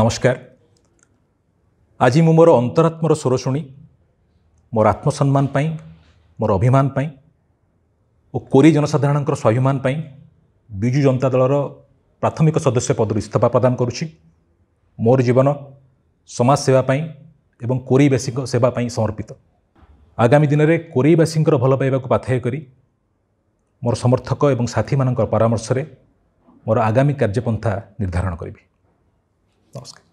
ନମସ୍କାର ଆଜି ମୁଁ ମୋର ଅନ୍ତରାତ୍ମାର ସ୍ୱର ଶୁଣି ମୋର ଆତ୍ମସମ୍ମାନ ପାଇଁ ମୋର ଅଭିମାନ ପାଇଁ ଓ କୋରି ଜନସାଧାରଣଙ୍କର ସ୍ୱାଭିମାନ ପାଇଁ ବିଜୁ ଜନତା ଦଳର ପ୍ରାଥମିକ ସଦସ୍ୟ ପଦରୁ ଇସ୍ତଫା ପ୍ରଦାନ କରୁଛି ମୋର ଜୀବନ ସମାଜ ସେବା ପାଇଁ ଏବଂ କୋରେଇବାସୀଙ୍କ ସେବା ପାଇଁ ସମର୍ପିତ ଆଗାମୀ ଦିନରେ କୋରେଇବାସୀଙ୍କର ଭଲ ପାଇବାକୁ ପାଥେୟ କରି ମୋର ସମର୍ଥକ ଏବଂ ସାଥୀମାନଙ୍କର ପରାମର୍ଶରେ ମୋର ଆଗାମୀ କାର୍ଯ୍ୟପନ୍ଥା ନିର୍ଦ୍ଧାରଣ କରିବି Lask.